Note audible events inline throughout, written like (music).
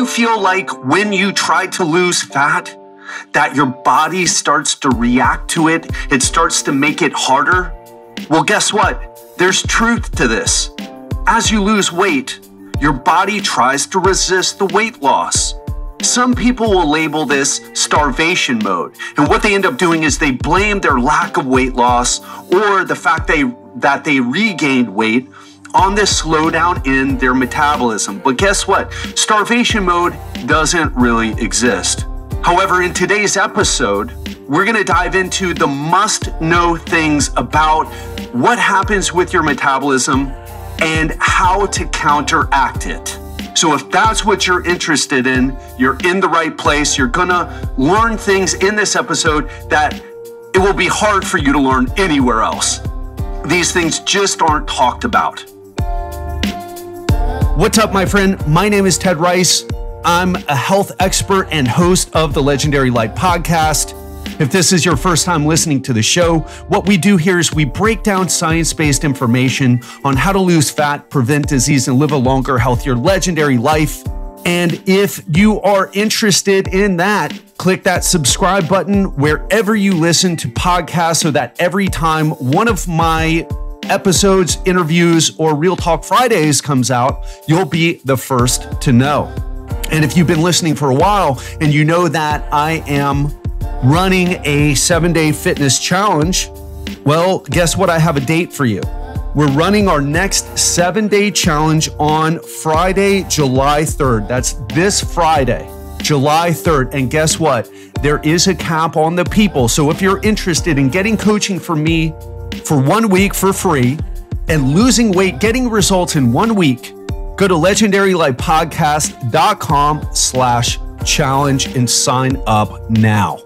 you feel like when you try to lose fat, that your body starts to react to it? It starts to make it harder? Well, guess what? There's truth to this. As you lose weight, your body tries to resist the weight loss. Some people will label this starvation mode, and what they end up doing is they blame their lack of weight loss or the fact they, that they regained weight on this slowdown in their metabolism. But guess what? Starvation mode doesn't really exist. However, in today's episode, we're going to dive into the must know things about what happens with your metabolism and how to counteract it. So, if that's what you're interested in, you're in the right place. You're going to learn things in this episode that it will be hard for you to learn anywhere else. These things just aren't talked about. What's up, my friend? My name is Ted Rice. I'm a health expert and host of the Legendary Life podcast. If this is your first time listening to the show, what we do here is we break down science based information on how to lose fat, prevent disease, and live a longer, healthier, legendary life. And if you are interested in that, click that subscribe button wherever you listen to podcasts so that every time one of my episodes, interviews, or Real Talk Fridays comes out, you'll be the first to know. And if you've been listening for a while and you know that I am running a seven day fitness challenge, well, guess what? I have a date for you. We're running our next seven day challenge on Friday, July 3rd. That's this Friday, July 3rd. And guess what? There is a cap on the people. So if you're interested in getting coaching from me for one week for free and losing weight, getting results in one week, go to legendarylifepodcast.com slash challenge and sign up now.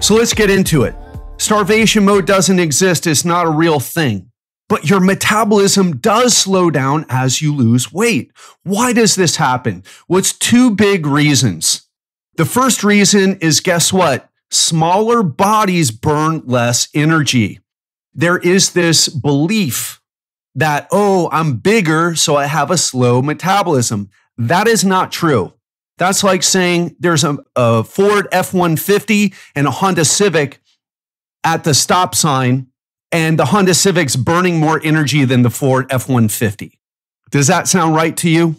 So let's get into it. Starvation mode doesn't exist. It's not a real thing, but your metabolism does slow down as you lose weight. Why does this happen? Well, two big reasons. The first reason is guess what? Smaller bodies burn less energy there is this belief that, oh, I'm bigger, so I have a slow metabolism. That is not true. That's like saying there's a, a Ford F 150 and a Honda Civic at the stop sign, and the Honda Civic's burning more energy than the Ford F 150. Does that sound right to you?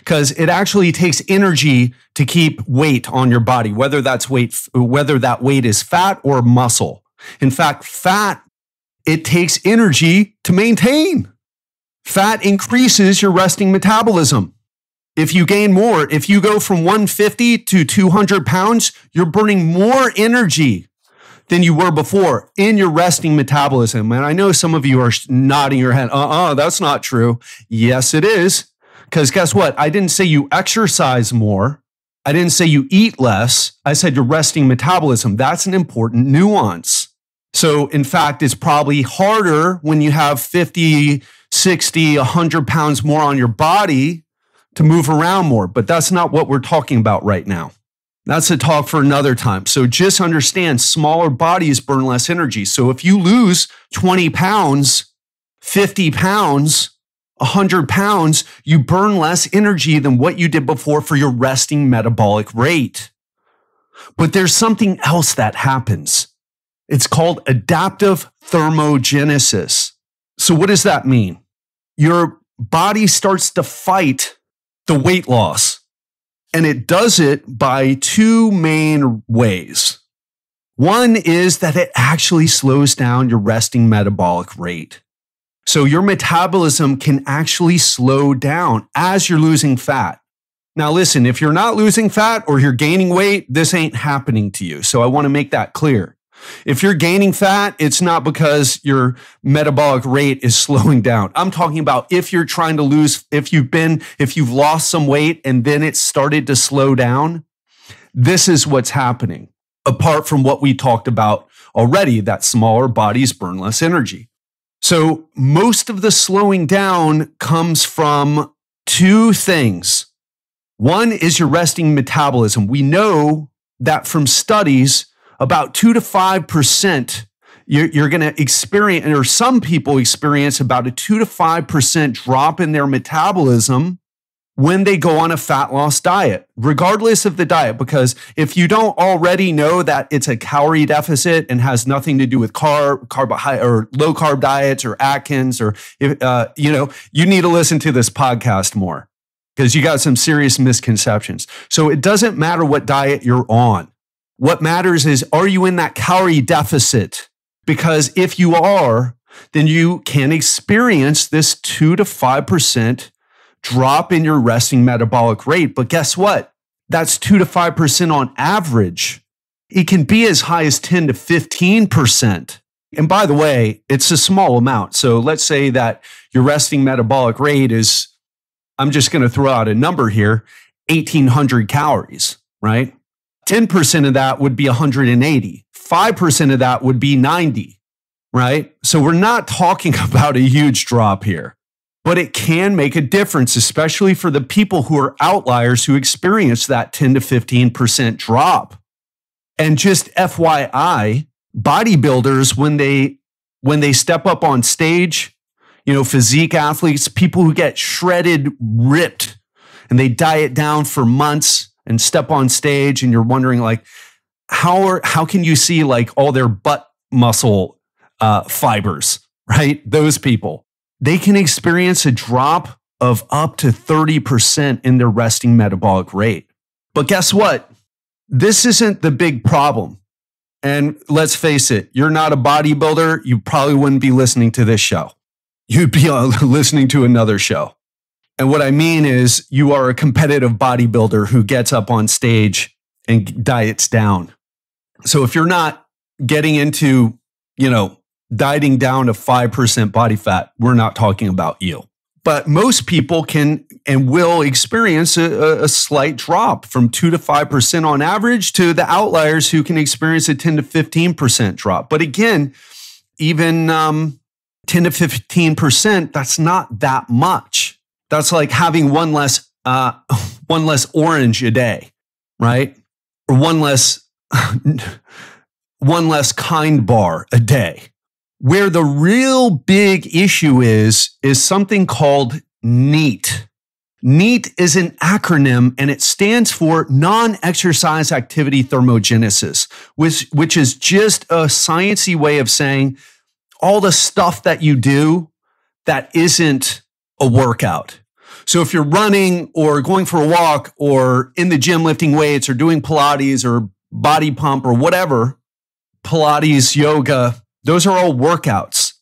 Because it actually takes energy to keep weight on your body, whether that's weight, whether that weight is fat or muscle. In fact, fat it takes energy to maintain. Fat increases your resting metabolism. If you gain more, if you go from 150 to 200 pounds, you're burning more energy than you were before in your resting metabolism. And I know some of you are nodding your head, uh uh-uh, uh, that's not true. Yes, it is. Because guess what? I didn't say you exercise more. I didn't say you eat less. I said your resting metabolism. That's an important nuance. So, in fact, it's probably harder when you have 50, 60, 100 pounds more on your body to move around more. But that's not what we're talking about right now. That's a talk for another time. So, just understand smaller bodies burn less energy. So, if you lose 20 pounds, 50 pounds, 100 pounds, you burn less energy than what you did before for your resting metabolic rate. But there's something else that happens it's called adaptive thermogenesis. So, what does that mean? Your body starts to fight the weight loss, and it does it by two main ways. One is that it actually slows down your resting metabolic rate. So, your metabolism can actually slow down as you're losing fat. Now, listen, if you're not losing fat or you're gaining weight, this ain't happening to you. So I want to make that clear. If you're gaining fat, it's not because your metabolic rate is (laughs) slowing down. I'm talking about if you're trying to lose, if you've been, if you've lost some weight and then it started to slow down, this is what's happening. Apart from what we talked about already, that smaller bodies burn less energy. So most of the slowing down comes from two things. One is your resting metabolism. We know that from studies, about two to five percent you're, going to experience, or some people experience about a two to 5% drop in their metabolism when they go on a fat loss diet, regardless of the diet. Because if you don't already know that it's a calorie deficit and has nothing to do with carb, carbohydrate, or low carb diets or Atkins, or, uh, you know, you need to listen to this podcast more because you got some serious misconceptions. So it doesn't matter what diet you're on. What matters is are you in that calorie deficit? Because if you are, then you can experience this 2 to 5% drop in your resting metabolic rate. But guess what? That's 2 to 5% on average. It can be as high as 10 to 15%. And by the way, it's a small amount. So let's say that your resting metabolic rate is, I'm just going to throw out a number here, 1800 calories, right? 10% of that would be 180. 5% of that would be 90, right? So we're not talking (laughs) about a huge drop here, but it can make a difference, especially for the people who are outliers who experience that 10 to 15% drop. And just FYI, bodybuilders, when they when they step up on stage, you know, physique athletes, people who get shredded, ripped, and they diet down for months, and step on stage and you're wondering like how are how can you see like all their butt muscle uh, fibers (laughs) right those people they can experience a drop of up to 30% in their resting metabolic rate but guess what this isn't the big problem and let's face it you're not a bodybuilder you probably wouldn't be listening to this show you'd be uh, (laughs) listening to another show and what I mean is, you are a competitive bodybuilder who gets up on stage and diets down. So if you're not getting into, you know, dieting down to 5% body fat, we're not talking about you. But most people can and will experience a, a slight drop from 2 to 5% on average to the outliers who can experience a 10 to 15% drop. But again, even um, 10 to 15%, that's not that much. That's like having one less uh, (laughs) one less orange a day, right? Or one less (laughs) one less kind bar a day. Where the real big issue is is something called NEAT. NEAT is an acronym and it stands for non-exercise activity thermogenesis, which which is just a sciency way of saying all the stuff that you do that isn't a workout so if you're running or going for a walk or in the gym lifting weights or doing Pilates or body pump or whatever, Pilates, yoga, those are all workouts.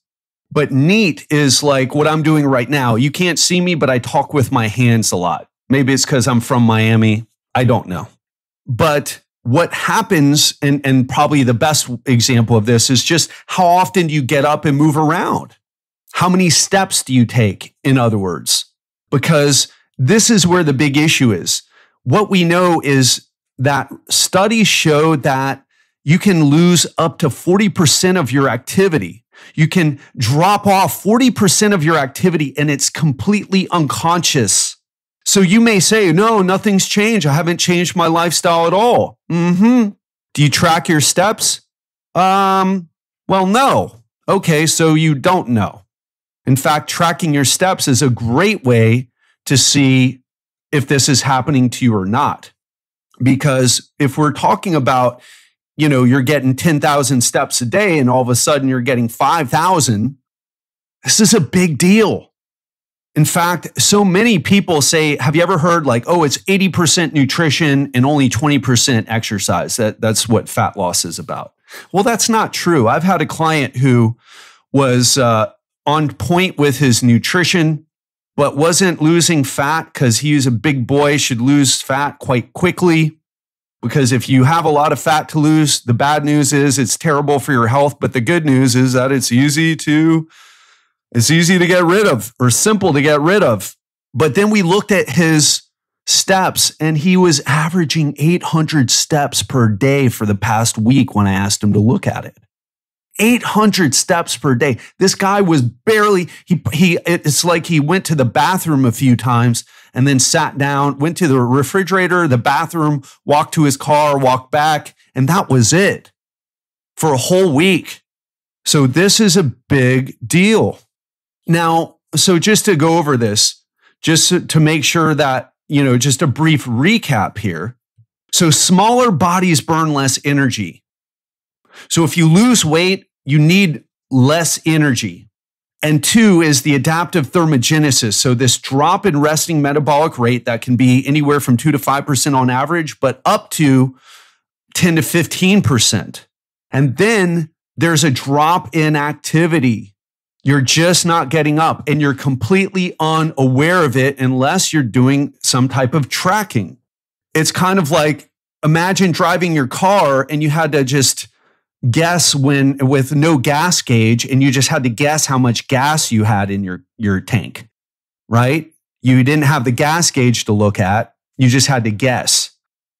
But neat is like what I'm doing right now. You can't see me, but I talk with my hands a lot. Maybe it's because I'm from Miami. I don't know. But what happens, and, and probably the best example of this is just how often do you get up and move around? How many steps do you take, in other words? because this is where the big issue is. What we know is that studies show that you can lose up to 40% of your activity. You can drop off 40% of your activity and it's completely unconscious. So you may say, no, nothing's changed. I haven't changed my lifestyle at all. Mm-hmm. Do you track your steps? Um, well, no. Okay, so you don't know. In fact, tracking your steps is a great way to see if this is happening to you or not. Because if we're talking about, you know, you're getting 10,000 steps a day and all of a sudden you're getting 5,000, this is a big deal. In fact, so many people say, have you ever heard like, oh, it's 80% nutrition and only 20% exercise? That, that's what fat loss is about. Well, that's not true. I've had a client who was uh, on point with his nutrition, but wasn't losing fat because he is a big boy, should lose fat quite quickly. Because if you have a lot of fat to lose, the bad news is it's terrible for your health, but the good news is that it's easy to it's easy to get rid of or simple to get rid of. But then we looked at his steps and he was averaging 800 steps per day for the past week when I asked him to look at it. 800 steps per day. This guy was barely, he, he, it's like he went to the bathroom a few times and then sat down, went to the refrigerator, the bathroom, walked to his car, walked back, and that was it for a whole week. So this is a big deal. Now, so just to go over this, just to make sure that, you know, just a brief recap here. So smaller bodies burn less energy. So if you lose weight, you need less energy. And two is the adaptive thermogenesis. So, this drop in resting metabolic rate that can be anywhere from 2 to 5% on average, but up to 10 to 15%. And then there's a drop in activity. You're just not getting up and you're completely unaware of it unless you're doing some type of tracking. It's kind of like imagine driving your car and you had to just guess when with no gas gauge and you just had to guess how much gas you had in your your tank right you didn't have the gas gauge to look at you just had to guess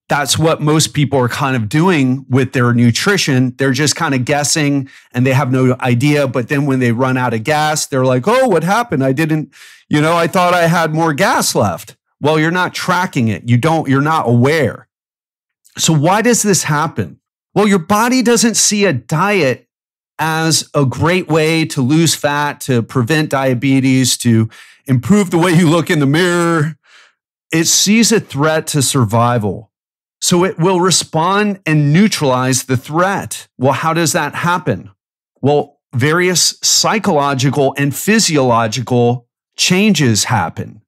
that's what most people are kind of doing with their nutrition they're just kind of guessing and they have no idea but then when they run out of gas they're like oh what happened i didn't you know i thought i had more gas left well you're not tracking it you don't you're not aware so why does this happen well, your body doesn't see a diet as a great way to lose fat, to prevent diabetes, to improve the way you look in the mirror. It sees a threat to survival. So it will respond and neutralize the threat. Well, how does that happen? Well, various psychological and physiological changes happen.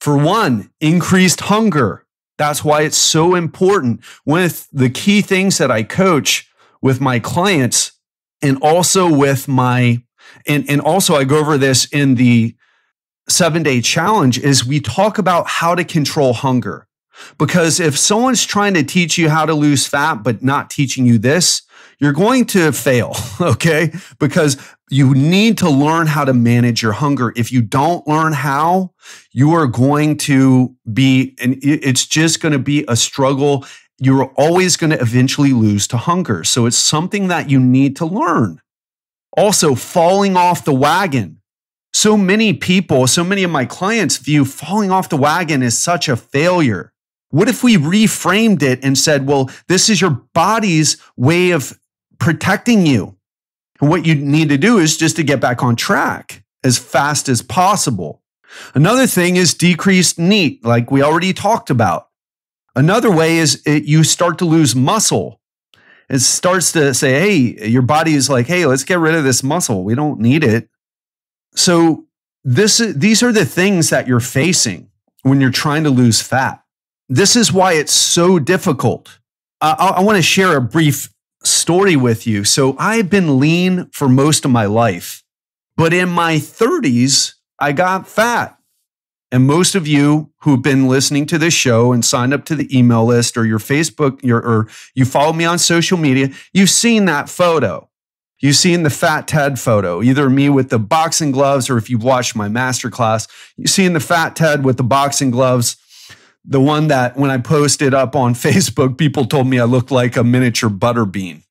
For one, increased hunger. That's why it's so important. One of the key things that I coach with my clients and also with my, and, and also I go over this in the seven day challenge is we talk about how to control hunger. Because if someone's trying to teach you how to lose fat, but not teaching you this, you're going to fail. (laughs) Okay. Because you need to learn how to manage your hunger. If you don't learn how, you are going to be, and it's just going to be a struggle. You're always going to eventually lose to hunger. So it's something that you need to learn. Also, falling off the wagon. So many people, so many of my clients view falling off the wagon as such a failure. What if we reframed it and said, well, this is your body's way of protecting you? And what you need to do is just to get back on track as fast as possible. Another thing is decreased neat, like we already talked about. Another way is it, you start to lose muscle. It starts to say, hey, your body is like, hey, let's get rid of this muscle. We don't need it. So this, these are the things that you're facing when you're trying to lose fat. This is why it's so difficult. I, I want to share a brief story with you. So I've been lean for most of my life, but in my 30s, I got fat. And most of you who've been listening to this show and signed up to the email list or your Facebook your, or you follow me on social media, you've seen that photo. You've seen the Fat Ted photo, either me with the boxing gloves or if you've watched my masterclass, you've seen the Fat Ted with the boxing gloves the one that when I posted up on (laughs) Facebook, people told me I looked like a miniature butter bean.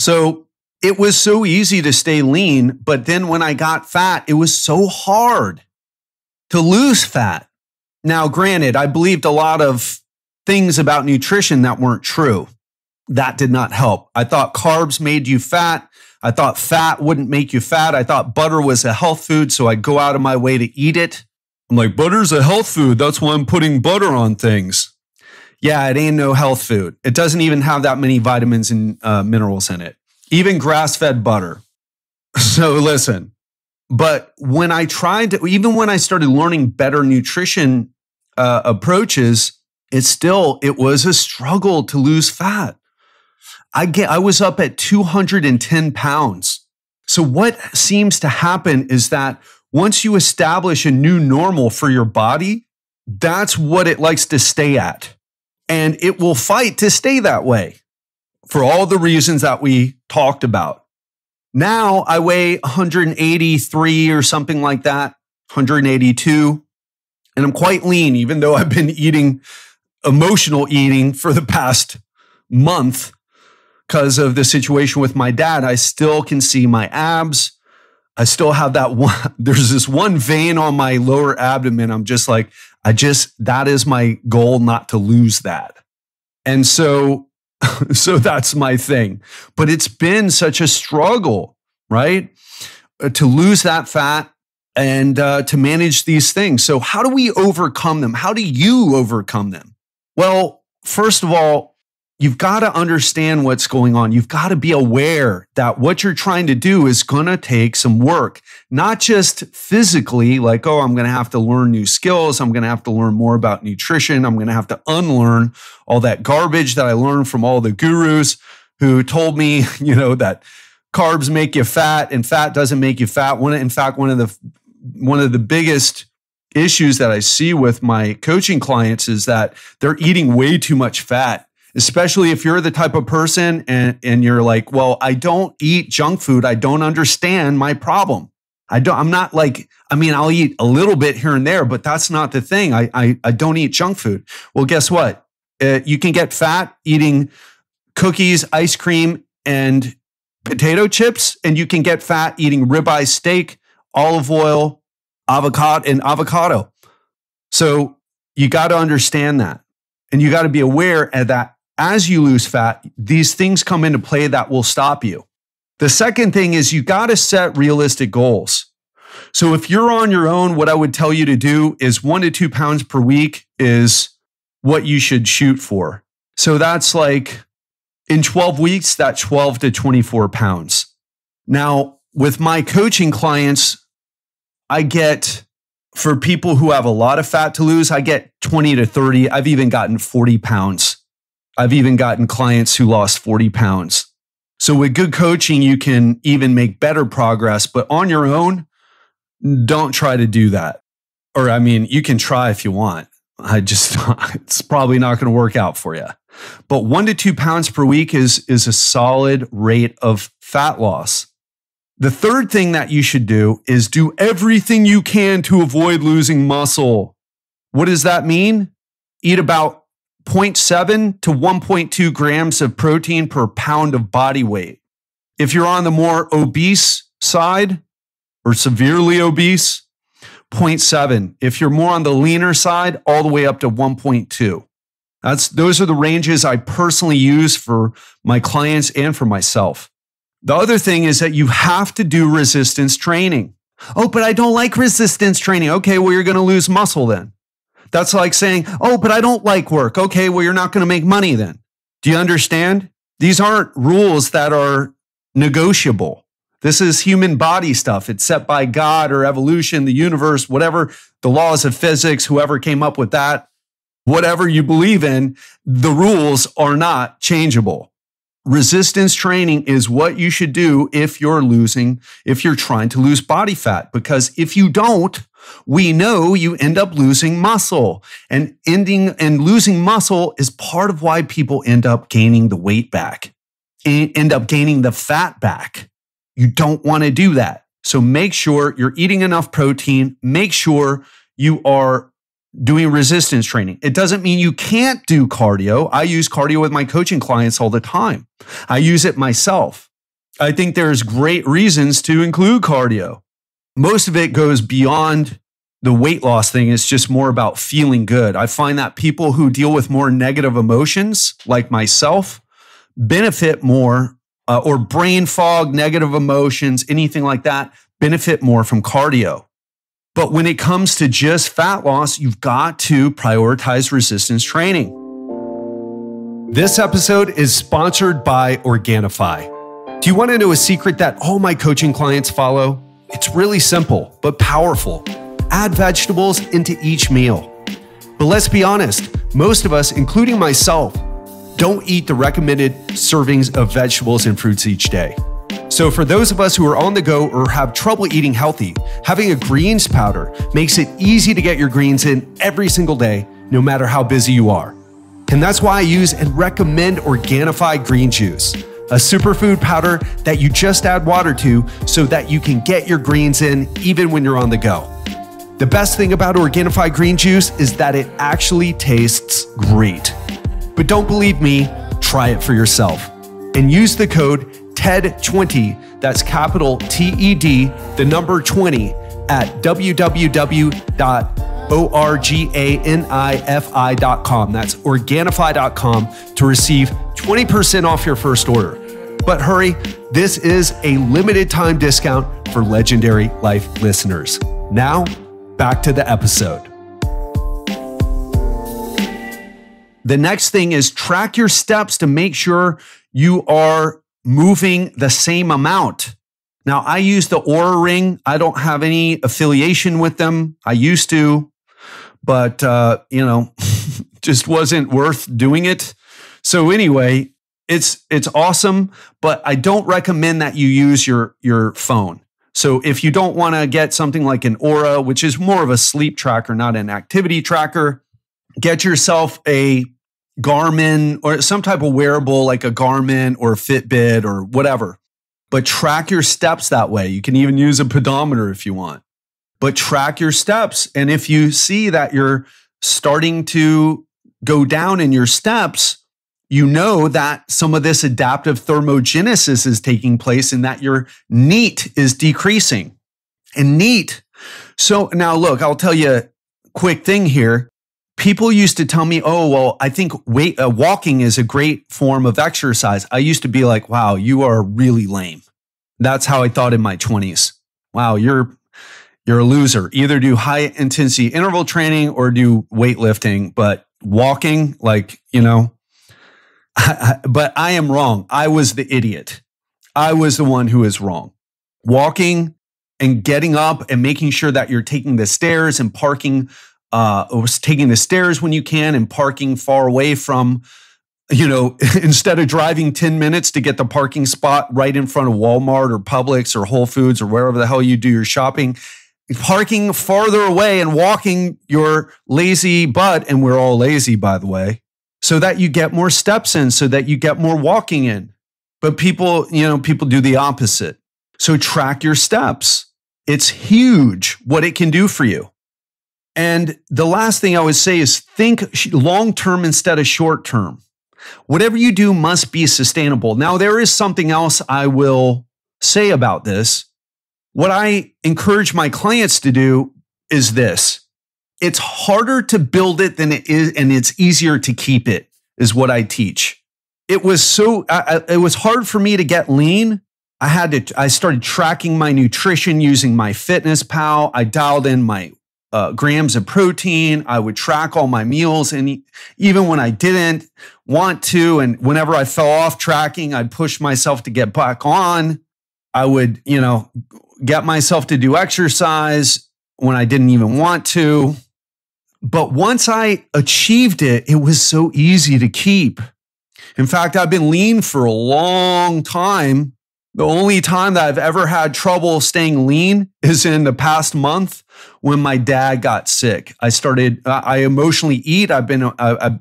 So it was so easy to stay lean, but then when I got fat, it was so hard to lose fat. Now, granted, I believed a lot of things about nutrition that weren't true. That did not help. I thought carbs made you fat. I thought fat wouldn't make you fat. I thought butter was a health food, so I'd go out of my way to eat it. I'm like, butter's a health food. That's why I'm putting butter on things. Yeah, it ain't no health food. It doesn't even have that many vitamins and uh, minerals in it, even grass fed butter. (laughs) So listen, but when I tried to, even when I started learning better nutrition uh, approaches, it still it was a struggle to lose fat. I get I was up at 210 pounds. So what seems to happen is that once you establish a new normal for your body, that's what it likes to stay at. And it will fight to stay that way for all the reasons that we talked about. Now I weigh 183 or something like that, 182. And I'm quite lean, even though I've been eating emotional eating for the past month because of the situation with my dad. I still can see my abs. I still have that one. (laughs) There's this one vein on my lower abdomen. I'm just like, I just, that is my goal not to lose that. And so, (laughs) so that's my thing. But it's been such a struggle, right? Uh, to lose that fat and uh, to manage these things. So, how do we overcome them? How do you overcome them? Well, first of all, you've got to understand what's going on. You've got to be aware that what you're trying to do is going to take some work, not just physically, like, oh, I'm going to have to learn new skills. I'm going to have to learn more about nutrition. I'm going to have to unlearn all that garbage that I learned from all the gurus who told me, (laughs) you know, that carbs make you fat and fat doesn't make you fat. One, in fact, one of the one of the biggest issues that I see with my coaching clients is that they're eating way too much fat especially if you're the type of person and, and you're like, well, I don't eat junk food. I don't understand my problem. I don't, I'm not like, I mean, I'll eat a little bit here and there, but that's not the thing. I, I, I don't eat junk food. Well, guess what? Uh, you can get fat eating cookies, ice cream, and potato chips, and you can get fat eating ribeye steak, olive oil, avocado, and avocado. So you got to understand that. And you got to be aware of that as you lose fat, these things come into play that will stop you. The second thing is you got to set realistic goals. So if you're on your own, what I would tell you to do is one to two pounds per week is what you should shoot for. So that's like in 12 weeks, that 12 to 24 pounds. Now, with my coaching clients, I get for people who have a lot of fat to lose, I get 20 to 30. I've even gotten 40 pounds I've even gotten clients who lost 40 pounds. So with good coaching, you can even make better progress, but on your own, don't try to do that. Or, I mean, you can try if you want. I just, (laughs) it's probably not going to work out for you. But one to two pounds per week is, is a solid rate of fat loss. The third thing that you should do is do everything you can to avoid losing muscle. What does that mean? Eat about 0.7 to 1.2 grams of protein per pound of body weight. If you're on the more obese side or severely obese, 0.7. If you're more on the leaner side, all the way up to 1.2. That's those are the ranges I personally use for my clients and for myself. The other thing is that you have to do resistance training. Oh, but I don't like resistance training. Okay, well you're going to lose muscle then. That's like saying, oh, but I don't like work. Okay, well, you're not going to make money then. Do you understand? These aren't rules that are negotiable. This is human body stuff. It's set by God or evolution, the universe, whatever the laws of physics, whoever came up with that, whatever you believe in, the rules are not changeable. Resistance training is what you should do if you're losing, if you're trying to lose body fat, because if you don't, we know you end up losing muscle and ending and losing muscle is part of why people end up gaining the weight back, end up gaining the fat back. You don't want to do that. So make sure you're eating enough protein. Make sure you are doing resistance training. It doesn't mean you can't do cardio. I use cardio with my coaching clients all the time. I use it myself. I think there's great reasons to include cardio most of it goes beyond the weight loss thing. It's just more about feeling good. I find that people who deal with more negative emotions, like myself, benefit more uh, or brain fog, negative emotions, anything like that, benefit more from cardio. But when it comes to just fat loss, you've got to prioritize resistance training. This episode is sponsored by Organifi. Do you want to know a secret that all my coaching clients follow? It's really simple, but powerful. Add vegetables into each meal. But let's be honest, most of us, including myself, don't eat the recommended servings of vegetables and fruits each day. So, for those of us who are on the go or have trouble eating healthy, having a greens powder makes it easy to get your greens in every single day, no matter how busy you are. And that's why I use and recommend Organifi green juice a superfood powder that you just add water to so that you can get your greens in even when you're on the go. The best thing about Organifi green juice is that it actually tastes great. But don't believe me, try it for yourself. And use the code TED20, that's capital T E D, the number 20, at www.organifi.com. That's organifi.com to receive 20% off your first order. But hurry, this is a limited time discount for Legendary Life listeners. Now, back to the episode. The next thing is track your steps to make sure you are moving the same amount. Now, I use the Aura Ring. I don't have any affiliation with them. I used to, but, uh, you know, (laughs) just wasn't worth doing it. So, anyway, it's it's awesome, but I don't recommend that you use your your phone. So if you don't want to get something like an Aura, which is more of a sleep tracker, not an activity tracker, get yourself a Garmin or some type of wearable like a Garmin or a Fitbit or whatever. But track your steps that way. You can even use a pedometer if you want. But track your steps and if you see that you're starting to go down in your steps, you know that some of this adaptive thermogenesis is taking place and that your neat is decreasing. And neat. So now look, I'll tell you a quick thing here. People used to tell me, "Oh, well, I think weight, uh, walking is a great form of exercise." I used to be like, "Wow, you are really lame." That's how I thought in my 20s. Wow, you're you're a loser. Either do high intensity interval training or do weightlifting, but walking like, you know, (laughs) but I am wrong. I was the idiot. I was the one who is wrong. Walking and getting up and making sure that you're taking the stairs and parking, uh, or taking the stairs when you can and parking far away from, you know, (laughs) instead of driving 10 minutes to get the parking spot right in front of Walmart or Publix or Whole Foods or wherever the hell you do your shopping, parking farther away and walking your lazy butt, and we're all lazy, by the way, so that you get more steps in, so that you get more walking in. But people, you know, people do the opposite. So track your steps. It's huge what it can do for you. And the last thing I would say is think long term instead of short term. Whatever you do must be sustainable. Now, there is something else I will say about this. What I encourage my clients to do is this it's harder to build it than it is, and it's easier to keep it, is what I teach. It was so, I, it was hard for me to get lean. I had to, I started tracking my nutrition using my Fitness Pal. I dialed in my uh, grams of protein. I would track all my meals. And even when I didn't want to, and whenever I fell off tracking, I'd push myself to get back on. I would, you know, get myself to do exercise when I didn't even want to. But once I achieved it, it was so easy to keep. In fact, I've been lean for a long time. The only time that I've ever had trouble staying lean is in the past month when my dad got sick. I started, I emotionally eat. I've been, I've,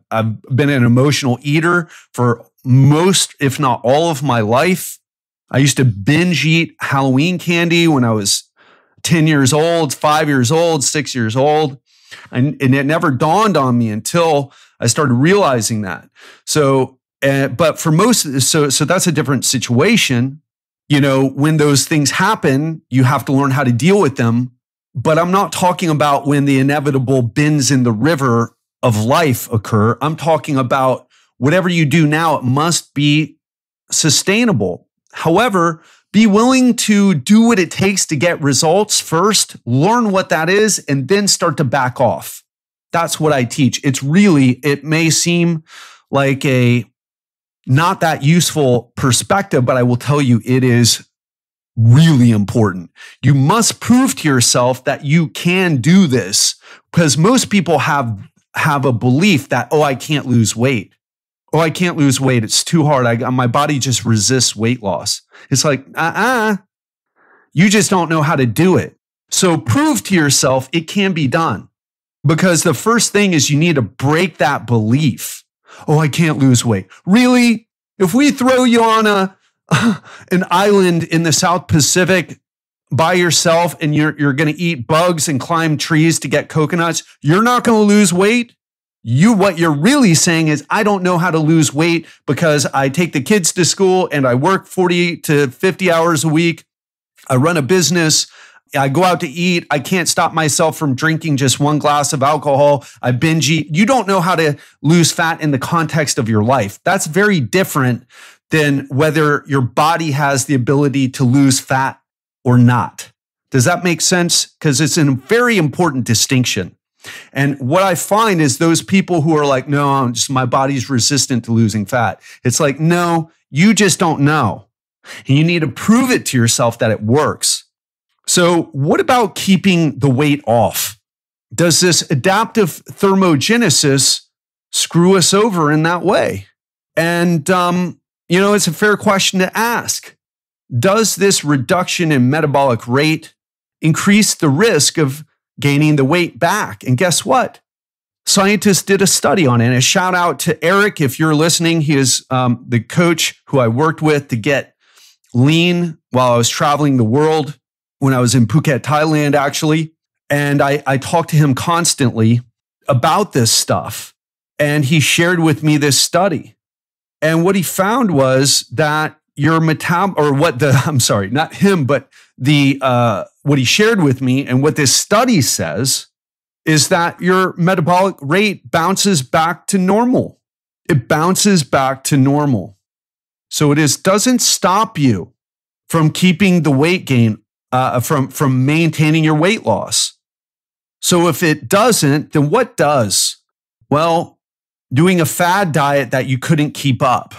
been an emotional eater for most, if not all of my life. I used to binge eat Halloween candy when I was 10 years old, five years old, six years old and, and it never dawned on me until I started realizing that. So, uh, but for most, so so that's a different situation. You know, when those things happen, you have to learn how to deal with them. But I'm not talking about when the inevitable bends in the river of life occur. I'm talking about whatever you do now, it must be sustainable. However, be willing to do what it takes to get results first, learn what that is, and then start to back off. That's what I teach. It's really, it may seem like a not that useful perspective, but I will tell you it is really important. You must prove to yourself that you can do this because most people have have a belief that oh I can't lose weight. Oh I can't lose weight. It's too hard. I, my body just resists weight loss. It's like, uh uh-uh. uh you just don't know how to do it. So prove to yourself it can be done because the first thing is you need to break that belief. Oh, I can't lose weight. Really? If we throw you on a, (laughs) an island in the South Pacific by yourself and you're, you're going to eat bugs and climb trees to get coconuts, you're not going to lose weight. You, what you're really saying is, I don't know how to lose weight because I take the kids to school and I work 40 to 50 hours a week. I run a business. I go out to eat. I can't stop myself from drinking just one glass of alcohol. I binge eat. You don't know how to lose fat in the context of your life. That's very different than whether your body has the ability to lose fat or not. Does that make sense? Because it's a very important distinction. And what I find is those people who are like, no, I'm just, my body's resistant to losing fat. It's like, no, you just don't know. And you need to prove it to yourself that it works. So, what about keeping the weight off? Does this adaptive thermogenesis screw us over in that way? And, um, you know, it's a fair question to ask. Does this reduction in metabolic rate increase the risk of gaining the weight back. And guess what? Scientists did a study on it. And a shout out to Eric, if you're listening, he is um, the coach who I worked with to get lean while I was traveling the world when I was in Phuket, Thailand, actually. And I, I talked to him constantly about this stuff. And he shared with me this study. And what he found was that your metabolism, or what the (laughs) I'm sorry, not him, but the uh, what he shared with me and what this study says is that your metabolic rate bounces back to normal. It bounces back to normal. So it is doesn't stop you from keeping the weight gain uh, from from maintaining your weight loss. So if it doesn't, then what does? Well, doing a fad diet that you couldn't keep up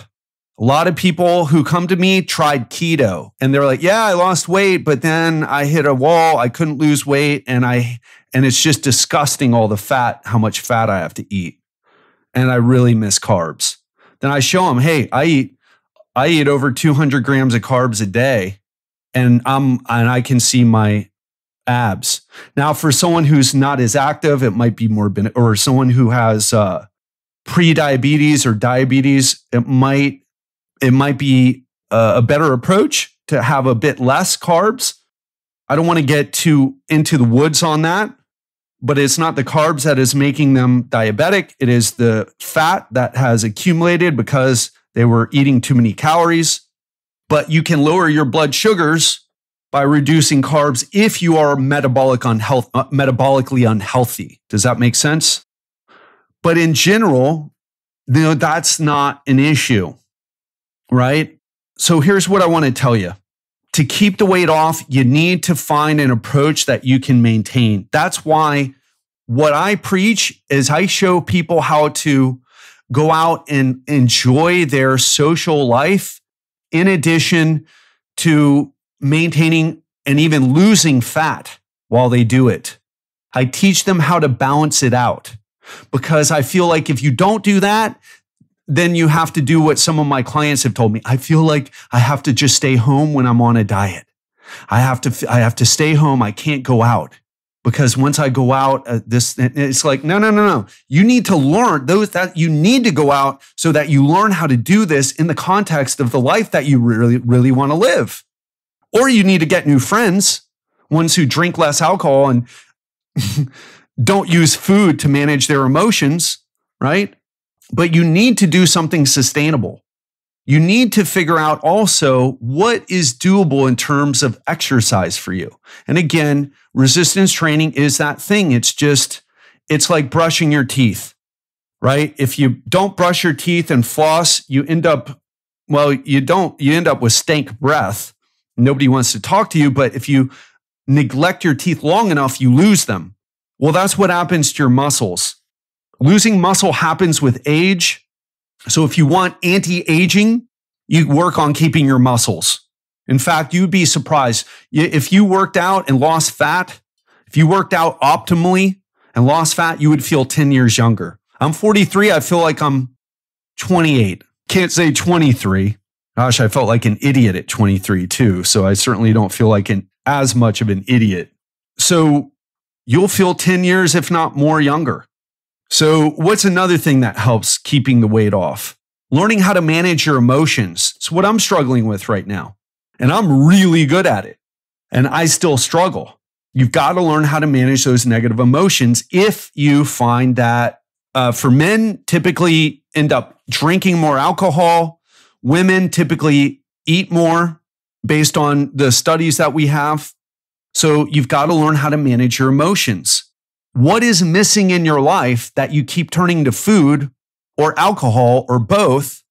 a lot of people who come to me tried keto and they're like, "Yeah, I lost weight, but then I hit a wall. I couldn't lose weight and I and it's just disgusting all the fat, how much fat I have to eat." And I really miss carbs. Then I show them, "Hey, I eat I eat over 200 grams of carbs a day and I'm and I can see my abs." Now, for someone who's not as active, it might be more or someone who has uh pre-diabetes or diabetes, it might it might be a, better approach to have a bit less carbs. I don't want to get too into the woods on that, but it's not the carbs that is making them diabetic. It is the fat that has accumulated because they were eating too many calories. But you can lower your blood sugars by reducing carbs if you are metabolic unhealth, uh, metabolically unhealthy. Does that make sense? But in general, you know, that's not an issue right? So here's what I want to tell you. To keep the weight off, you need to find an approach that you can maintain. That's why what I preach is I show people how to go out and enjoy their social life in addition to maintaining and even losing fat while they do it. I teach them how to balance it out because I feel like if you don't do that, then you have to do what some of my clients have told me. I feel like I have to just stay home when I'm on a diet. I have to, I have to stay home. I can't go out because once I go out, uh, this, it's like, no, no, no, no. You need to learn those that you need to go out so that you learn how to do this in the context of the life that you really, really want to live. Or you need to get new friends, ones who drink less alcohol and (laughs) don't use food to manage their emotions, right? But you need to do something sustainable. You need to figure out also what is doable in terms of exercise for you. And again, resistance training is that thing. It's just, it's like brushing your teeth, right? If you don't brush your teeth and floss, you end up, well, you don't, you end up with stank breath. Nobody wants to talk to you. But if you neglect your teeth long enough, you lose them. Well, that's what happens to your muscles. Losing muscle happens with age. So if you want anti-aging, you work on keeping your muscles. In fact, you'd be surprised if you worked out and lost fat, if you worked out optimally and lost fat, you would feel 10 years younger. I'm 43. I feel like I'm 28. Can't say 23. Gosh, I felt like an idiot at 23 too. So I certainly don't feel like an, as much of an idiot. So you'll feel 10 years, if not more younger. So, what's another thing that helps keeping the weight off? Learning how to manage your emotions. It's what I'm struggling with right now. And I'm really good at it. And I still struggle. You've got to learn how to manage those negative emotions if you find that uh, for men, typically end up drinking more alcohol. Women typically eat more based on the studies that we have. So you've got to learn how to manage your emotions. What is missing in your life that you keep turning to food or alcohol or both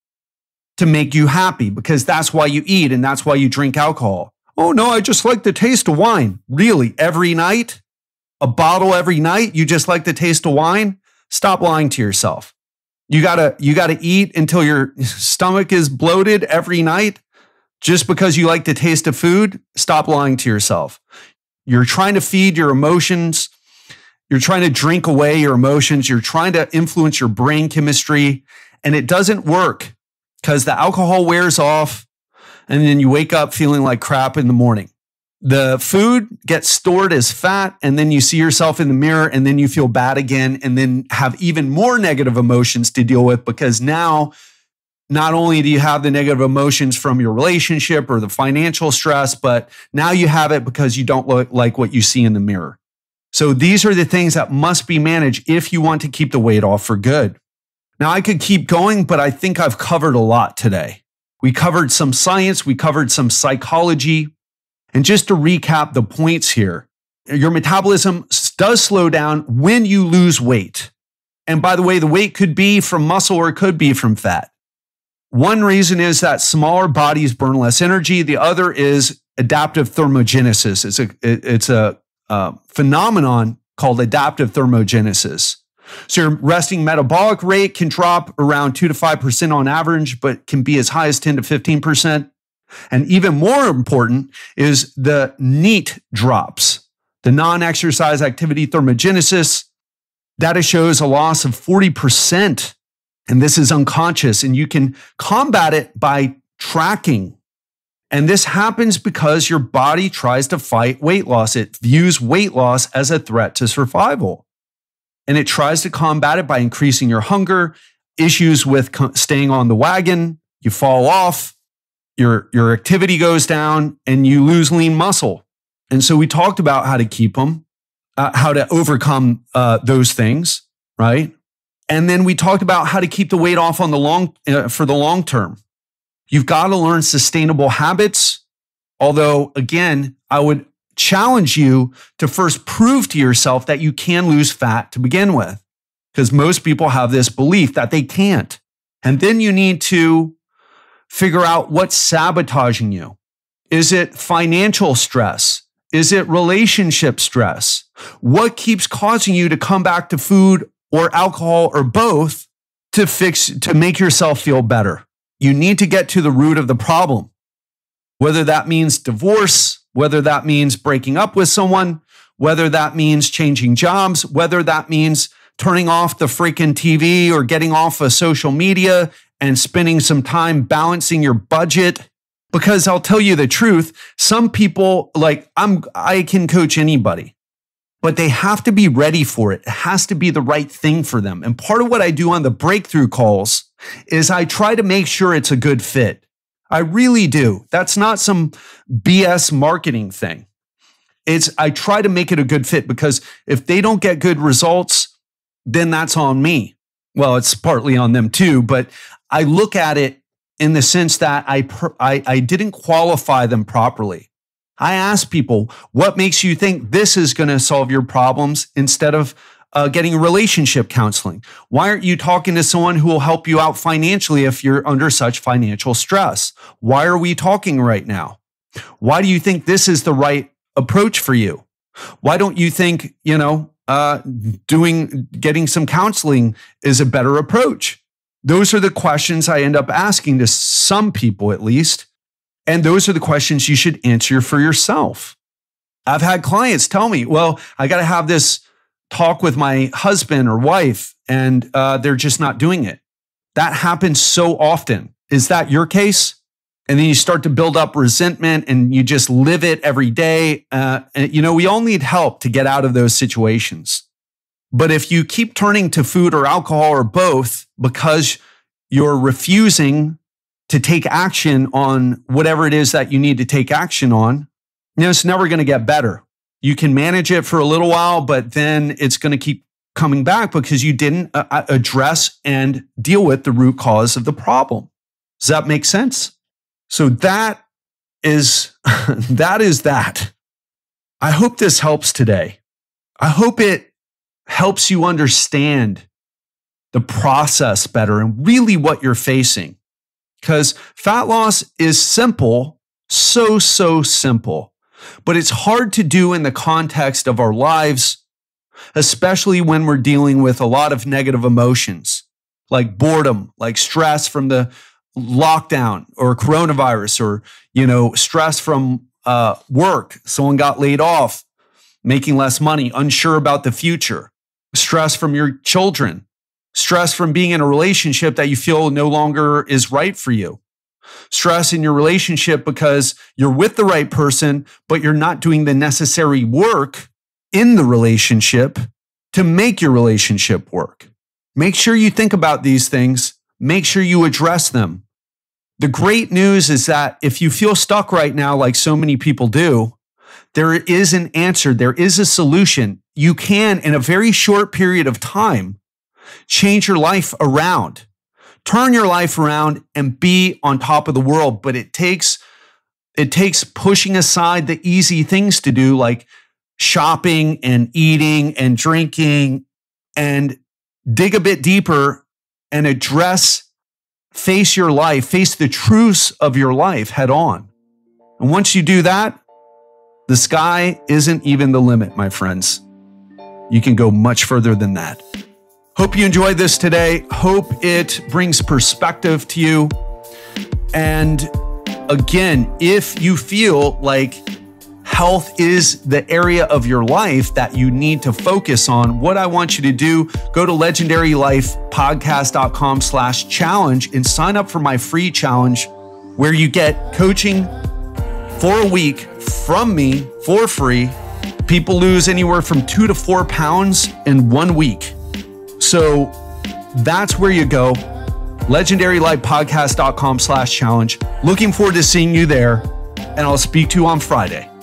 to make you happy? Because that's why you eat and that's why you drink alcohol. Oh no, I just like the taste of wine. Really? Every night? A bottle every night? You just like the taste of wine? Stop lying to yourself. You gotta, you gotta eat until your (laughs) stomach is bloated every night. Just because you like the taste of food, stop lying to yourself. You're trying to feed your emotions you're trying to drink away your emotions. You're trying to influence your brain chemistry, and it doesn't work because the alcohol wears off, and then you wake up feeling like crap in the morning. The food gets stored as fat, and then you see yourself in the mirror, and then you feel bad again, and then have even more negative emotions to deal with because now not only do you have the negative emotions from your relationship or the financial stress, but now you have it because you don't look like what you see in the mirror. So these are the things that must be managed if you want to keep the weight off for good. Now I could keep going, but I think I've covered a lot today. We covered some science, we covered some psychology. And just to recap the points here, your metabolism does slow down when you lose weight. And by the way, the weight could be from muscle or it could be from fat. One reason is that smaller bodies burn less energy. The other is adaptive thermogenesis. It's a, it's a uh, phenomenon called adaptive thermogenesis. So your resting metabolic rate can drop around 2 to 5% on average, but can be as high as 10 to 15%. And even more important is the NEAT drops, the non-exercise activity thermogenesis. Data shows a loss of 40%, and this is unconscious, and you can combat it by tracking and this happens because your body tries to fight weight loss. It views weight loss as a threat to survival. And it tries to combat it by increasing your hunger, issues with staying on the wagon, you fall off, your, your activity goes down, and you lose lean muscle. And so we talked about how to keep them, uh, how to overcome uh, those things, right? And then we talked about how to keep the weight off on the long uh, for the long term. You've got to learn sustainable habits. Although, again, I would challenge you to first prove to yourself that you can lose fat to begin with, because most people have this belief that they can't. And then you need to figure out what's sabotaging you. Is it financial stress? Is it relationship stress? What keeps causing you to come back to food or alcohol or both to fix, to make yourself feel better? you need to get to the root of the problem, whether that means divorce, whether that means breaking up with someone, whether that means changing jobs, whether that means turning off the freaking TV or getting off of social media and spending some time balancing your budget. Because I'll tell you the truth, some people like I'm I can coach anybody but they have to be ready for it. It has to be the right thing for them. And part of what I do on the breakthrough calls is I try to make sure it's a good fit. I really do. That's not some BS marketing thing. It's I try to make it a good fit because if they don't get good results, then that's on me. Well, it's partly on them too, but I look at it in the sense that I I, I didn't qualify them properly. I ask people, what makes you think this is going to solve your problems instead of uh, getting relationship counseling? Why aren't you talking to someone who will help you out financially if you're under such financial stress? Why are we talking right now? Why do you think this is the right approach for you? Why don't you think, you know, uh, doing, getting some counseling is a better approach? Those are the questions I end up asking to some people, at least. And those are the questions you should answer for yourself. I've had clients tell me, well, I got to have this talk with my husband or wife, and uh, they're just not doing it. That happens so often. Is that your case? And then you start to build up resentment and you just live it every day. Uh, and, you know, we all need help to get out of those situations. But if you keep turning to food or alcohol or both because you're refusing to take action on whatever it is that you need to take action on, you know, it's never going to get better. You can manage it for a little while, but then it's going to keep coming back because you didn't uh, uh, address and deal with the root cause of the problem. Does that make sense? So that is (laughs) that is that. I hope this helps today. I hope it helps you understand the process better and really what you're facing because fat loss is simple, so, so simple, but it's hard to do in the context of our lives, especially when we're dealing with a lot of negative emotions like boredom, like stress from the lockdown or coronavirus or, you know, stress from uh, work. Someone got laid off, making less money, unsure about the future, stress from your children, stress from being in a relationship that you feel no longer is right for you, stress in your relationship because you're with the right person, but you're not doing the necessary work in the relationship to make your relationship work. Make sure you think about these things, make sure you address them. The great news is that if you feel stuck right now, like so many people do, there is an answer, there is a solution. You can, in a very short period of time, Change your life around. Turn your life around and be on top of the world, but it takes it takes pushing aside the easy things to do like shopping and eating and drinking and dig a bit deeper and address face your life, face the truths of your life head on. And once you do that, the sky isn't even the limit, my friends. You can go much further than that. Hope you enjoyed this today. Hope it brings perspective to you. And again, if you feel like health is the area of your life that you need to focus on, what I want you to do, go to legendarylifepodcast.com slash challenge and sign up for my free challenge where you get coaching for a week from me for free. People lose anywhere from two to four pounds in one week. So that's where you go. LegendaryLifePodcast.com slash challenge. Looking forward to seeing you there. And I'll speak to you on Friday.